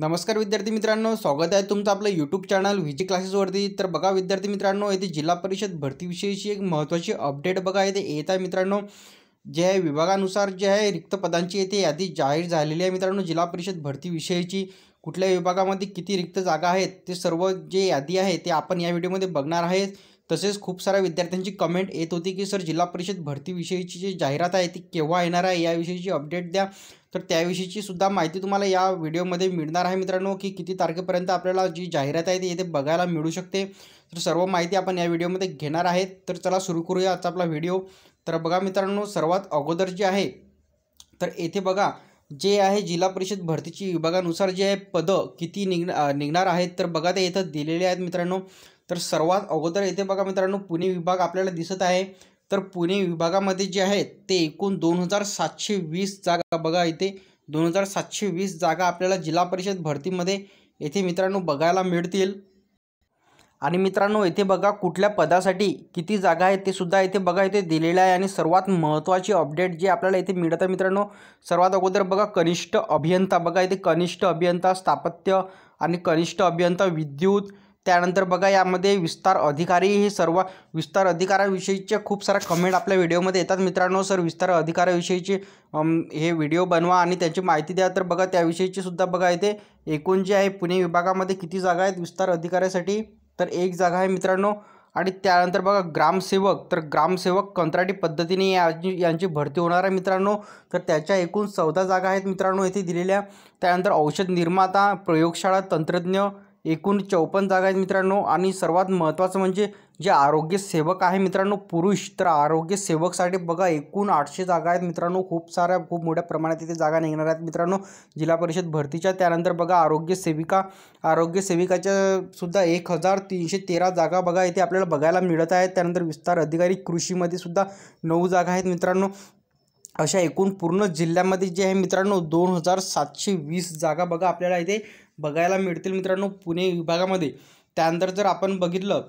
नमस्कार विद्यार्थी मित्रांनो स्वागत आहे तुमचं आपलं यूट्यूब चॅनल व्ही जी क्लासेसवरती तर बघा विद्यार्थी मित्रांनो येथे जिल्हा परिषद भरतीविषयीची एक महत्त्वाची अपडेट बघा येथे येत आहे मित्रांनो जे आहे विभागानुसार जे आहे रिक्त पदांची येथे यादी जाहीर झालेली आहे मित्रांनो जिल्हा परिषद भरतीविषयीची कुठल्या विभागामध्ये किती रिक्त जागा आहेत ते सर्व जे यादी आहे ते आपण या व्हिडिओमध्ये बघणार आहेत तसेच खूप साऱ्या विद्यार्थ्यांची कमेंट येत होती की सर जिल्हा परिषद भरतीविषयीची जी जाहिरात आहे ती केव्हा येणार आहे याविषयीची अपडेट द्या तर त्याविषयीची सुद्धा माहिती तुम्हाला या व्हिडिओमध्ये मिळणार आहे मित्रांनो की किती तारखेपर्यंत आपल्याला जी जाहिरात आहे ती येथे बघायला मिळू शकते तर सर्व माहिती आपण या व्हिडिओमध्ये घेणार आहेत तर चला सुरू करूया आजचा आपला व्हिडिओ तर बघा मित्रांनो सर्वात अगोदर जे आहे तर येथे बघा जे आहे जिल्हा परिषद भरतीची विभागानुसार जे आहे पदं किती निघ निघणार आहेत तर बघा ते इथं दिलेले आहेत मित्रांनो तर सर्वात अगोदर येथे बघा मित्रांनो पुणे विभाग आपल्याला दिसत आहे तर पुणे विभागामध्ये जे आहे ते एकूण दोन हजार सातशे वीस जागा बघा इथे दोन हजार सातशे वीस जागा आपल्याला जिल्हा परिषद भरतीमध्ये येथे मित्रांनो बघायला मिळतील आणि मित्रांनो येथे बघा कुठल्या पदासाठी किती जागा आहेत ते सुद्धा येथे बघा इथे दिलेलं आहे आणि सर्वात महत्त्वाची अपडेट जे आपल्याला इथे मिळत आहे मित्रांनो सर्वात अगोदर बघा कनिष्ठ अभियंता बघा इथे कनिष्ठ अभियंता स्थापत्य आणि कनिष्ठ अभियंता विद्युत त्यानंतर बघा यामध्ये विस्तार अधिकारी हे सर्व विस्तार अधिकाराविषयीचे खूप साऱ्या कमेंट आपल्या व्हिडिओमध्ये येतात मित्रांनो सर विस्तार अधिकाराविषयीचे हे व्हिडिओ बनवा आणि त्याची माहिती द्या तर बघा त्याविषयीची सुद्धा बघा येते एकूण जे आहे पुणे विभागामध्ये किती जागा आहेत विस्तार अधिकाऱ्यासाठी तर एक जागा आहे मित्रांनो आणि त्यानंतर बघा ग्रामसेवक तर ग्रामसेवक कंत्राटी पद्धतीने या यांची भरती होणार आहे मित्रांनो तर त्याच्या एकूण चौदा जागा आहेत मित्रांनो येथे दिलेल्या त्यानंतर औषध निर्माता प्रयोगशाळा तंत्रज्ञ एकूण चौपन्न जागा आहेत मित्रांनो आणि सर्वात महत्त्वाचं म्हणजे जे आरोग्यसेवक आहे मित्रांनो पुरुष तर आरोग्यसेवकसाठी बघा एकूण आठशे जागा आहेत मित्रांनो खूप साऱ्या खूप मोठ्या प्रमाणात इथे जागा निघणार आहेत मित्रांनो जिल्हा परिषद भरतीच्या त्यानंतर बघा आरोग्यसेविका आरोग्यसेविकाच्या सुद्धा एक हजार तीनशे तेरा जागा बघा इथे आपल्याला बघायला मिळत आहेत त्यानंतर विस्तार अधिकारी कृषीमध्ये सुद्धा नऊ जागा आहेत मित्रांनो अशा एकूण पूर्ण जिल्ह्यामध्ये जे आहे मित्रांनो दोन हजार सातशे वीस जागा बघा आपल्याला इथे बघायला मिळतील मित्रांनो पुणे विभागामध्ये त्यानंतर जर आपण बघितलं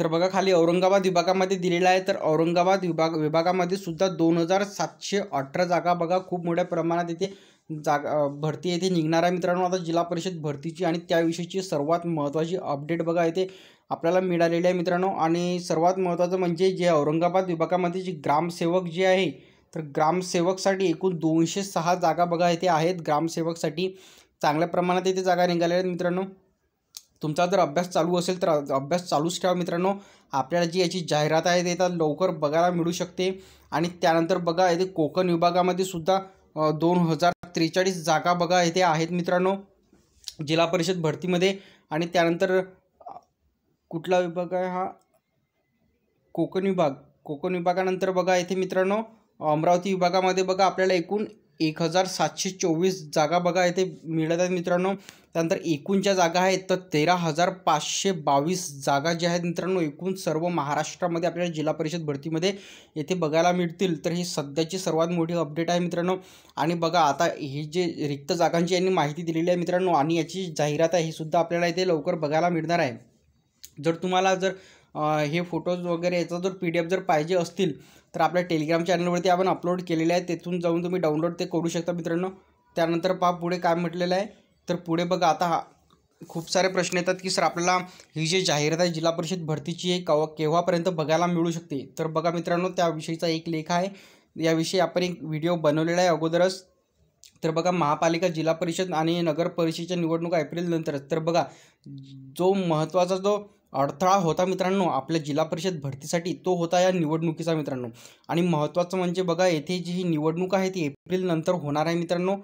तर बघा खाली औरंगाबाद विभागामध्ये दिलेला आहे तर औरंगाबाद विभाग विभागामध्ये सुद्धा दोन हजार सातशे अठरा जागा बघा खूप मोठ्या प्रमाणात इथे जागा भरती येथे निघणार आहे मित्रांनो आता जिल्हा परिषद भरतीची आणि त्याविषयीची सर्वात महत्त्वाची अपडेट बघा इथे आपल्याला मिळालेली आहे मित्रांनो आणि सर्वात महत्त्वाचं म्हणजे जे औरंगाबाद विभागामध्ये जे ग्रामसेवक जे आहे तर ग्रामसेवकसाठी एकूण दोनशे सहा जागा बघा इथे आहेत ग्रामसेवकसाठी चांगल्या प्रमाणात इथे जागा निघाल्या आहेत मित्रांनो तुमचा जर अभ्यास चालू असेल तर अभ्यास चालूच ठेवा मित्रांनो आपल्याला जी याची जाहिरात आहे ते आता लवकर बघायला मिळू शकते आणि त्यानंतर बघा येथे कोकण विभागामध्ये सुद्धा दोन हजार त्रेचाळीस जागा बघा येथे आहेत मित्रांनो जिल्हा परिषद भरतीमध्ये आणि त्यानंतर कुठला विभाग आहे हा कोकण विभाग कोकण विभागानंतर बघा येथे मित्रांनो अमरावती विभागामध्ये बघा आपल्याला एकूण एक हजार सातशे चोवीस जागा बघा येथे मिळत आहेत मित्रांनो त्यानंतर एकूण ज्या जागा आहेत तर तेरा हजार पाचशे बावीस जागा ज्या आहेत मित्रांनो एकूण सर्व महाराष्ट्रामध्ये आपल्याला जिल्हा परिषद भरतीमध्ये येथे बघायला मिळतील तर ही सध्याची सर्वात मोठी अपडेट आहे मित्रांनो आणि बघा आता ही जे रिक्त जागांची यांनी माहिती दिलेली आहे मित्रांनो आणि याची जाहिरात आहे ही सुद्धा आपल्याला इथे लवकर बघायला मिळणार आहे जर तुम्हाला जर हे फोटोज वगैरे याचा जर पी डी एफ जर पाहिजे असतील तर आपल्या टेलिग्राम चॅनलवरती आपण अपलोड केलेले आहे तेथून जाऊन तुम्ही डाउनलोड ते करू शकता मित्रांनो त्यानंतर पहा पुढे काय म्हटलेलं आहे तर पुढे बघा आता हा खूप सारे प्रश्न येतात की सर आपल्याला ही जी जाहिरात आहे जिल्हा परिषद भरतीची आहे कव केव्हापर्यंत बघायला मिळू शकते तर बघा मित्रांनो त्याविषयीचा एक लेख आहे याविषयी आपण एक व्हिडिओ बनवलेला आहे अगोदरच तर बघा महापालिका जिल्हा परिषद आणि नगर परिषदेच्या निवडणुका एप्रिलनंतरच तर बघा जो महत्त्वाचा जो अडथळा होता मित्रांनो आपल्या जिल्हा परिषद भरतीसाठी तो होता या निवडणुकीचा मित्रांनो आणि महत्त्वाचं म्हणजे बघा येथे जी ही निवडणूक आहे ती एप्रिलनंतर होणार आहे मित्रांनो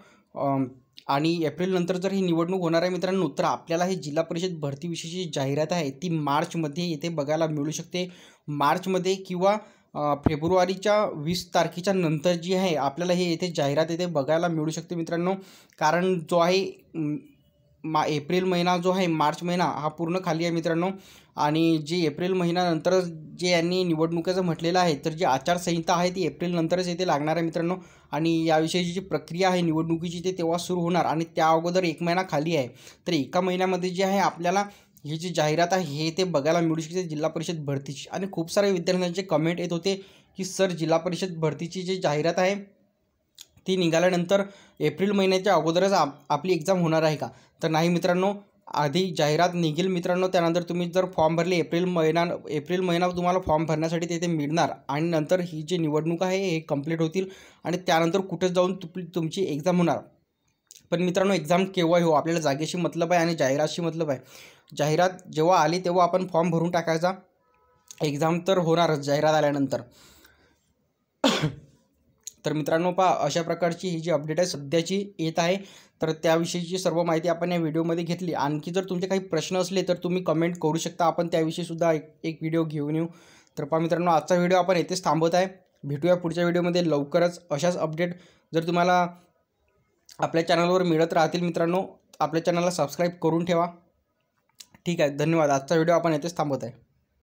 आणि एप्रिलनंतर जर ही निवडणूक होणार आहे मित्रांनो तर आपल्याला हे जिल्हा परिषद भरतीविषयीची जाहिरात आहे ती मार्चमध्ये येथे बघायला मिळू शकते मार्चमध्ये किंवा फेब्रुवारीच्या वीस तारखेच्या नंतर जी आहे आपल्याला हे येथे जाहिरात येथे बघायला मिळू शकते मित्रांनो कारण जो आहे मा एप्रिल महिना जो आहे मार्च महिना हा पूर्ण खाली आहे मित्रांनो आणि जे एप्रिल महिन्यानंतर जे यांनी निवडणुकीचं म्हटलेलं आहे तर जी आचारसंहिता आहे ती एप्रिलनंतरच येथे लागणार आहे मित्रांनो आणि याविषयीची जी प्रक्रिया आहे निवडणुकीची ते तेव्हा सुरू होणार आणि त्या अगोदर एक महिना खाली आहे तर एका महिन्यामध्ये जे आहे आपल्याला ही जी जाहिरात आहे हे ते बघायला मिळू शकते जिल्हा परिषद भरतीची आणि खूप सारे विद्यार्थ्यांचे कमेंट येत होते की सर जिल्हा परिषद भरतीची जी जाहिरात आहे ती निघाल्यानंतर एप्रिल महिन्याच्या अगोदरच आप आपली एक्झाम होणार आहे का तर नाही मित्रांनो आधी जाहिरात निघेल मित्रांनो त्यानंतर तुम्ही जर फॉर्म भरले एप्रिल महिना एप्रिल महिना तुम्हाला फॉर्म भरण्यासाठी तिथे मिळणार आणि नंतर ही जी निवडणूक आहे हे कंप्लीट होतील आणि त्यानंतर कुठेच जाऊन तुमची एक्झाम होणार पण मित्रांनो एक्झाम केव्हा हो आपल्याला जागेशी मतलब आहे आणि जाहिरातशी मतलब आहे जाहिरात जेव्हा आली तेव्हा आपण फॉर्म भरून टाकायचा एक्झाम तर होणारच जाहिरात आल्यानंतर तर मित्रांनो पहा अशा प्रकारची ही जी अपडेट आहे सध्याची येत आहे तर त्याविषयीची सर्व माहिती आपण या व्हिडिओमध्ये घेतली आणखी जर तुमचे काही प्रश्न असले तर तुम्ही कमेंट करू शकता आपण त्याविषयीसुद्धा एक एक व्हिडिओ घेऊन येऊ तर पहा मित्रांनो आजचा व्हिडिओ आपण येथेच थांबवत आहे भेटूया पुढच्या व्हिडिओमध्ये लवकरच अशाच अपडेट जर तुम्हाला आपल्या चॅनलवर मिळत राहतील मित्रांनो आपल्या चॅनलला सबस्क्राईब करून ठेवा ठीक आहे धन्यवाद आजचा व्हिडिओ आपण येथेच थांबवत आहे